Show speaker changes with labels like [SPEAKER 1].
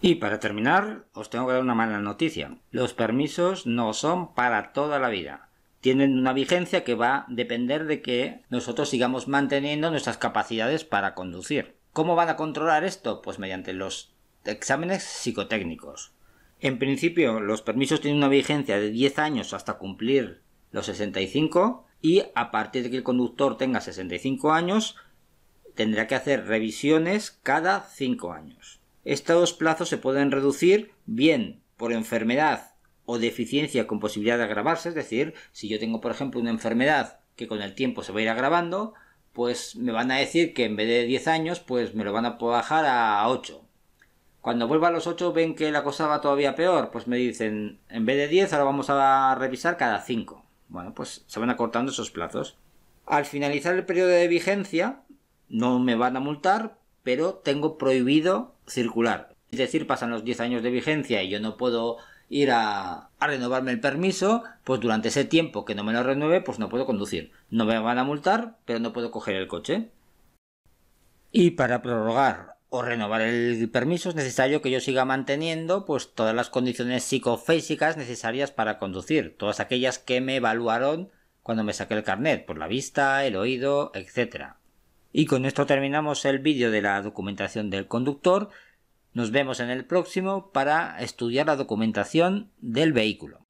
[SPEAKER 1] Y para terminar, os tengo que dar una mala noticia. Los permisos no son para toda la vida. Tienen una vigencia que va a depender de que nosotros sigamos manteniendo nuestras capacidades para conducir. ¿Cómo van a controlar esto? Pues mediante los exámenes psicotécnicos. En principio, los permisos tienen una vigencia de 10 años hasta cumplir los 65 y a partir de que el conductor tenga 65 años, tendrá que hacer revisiones cada 5 años estos plazos se pueden reducir bien por enfermedad o deficiencia con posibilidad de agravarse, es decir, si yo tengo por ejemplo una enfermedad que con el tiempo se va a ir agravando, pues me van a decir que en vez de 10 años, pues me lo van a bajar a 8. Cuando vuelva a los 8 ven que la cosa va todavía peor, pues me dicen, en vez de 10 ahora vamos a revisar cada 5. Bueno, pues se van acortando esos plazos. Al finalizar el periodo de vigencia, no me van a multar, pero tengo prohibido circular. Es decir, pasan los 10 años de vigencia y yo no puedo ir a, renovarme el permiso, pues durante ese tiempo que no me lo renueve, pues no puedo conducir. No me van a multar, pero no puedo coger el coche. Y para prorrogar o renovar el permiso es necesario que yo siga manteniendo pues todas las condiciones psicofísicas necesarias para conducir, todas aquellas que me evaluaron cuando me saqué el carnet, por la vista, el oído, etcétera. Y con esto terminamos el vídeo de la documentación del conductor. Nos vemos en el próximo para estudiar la documentación del vehículo.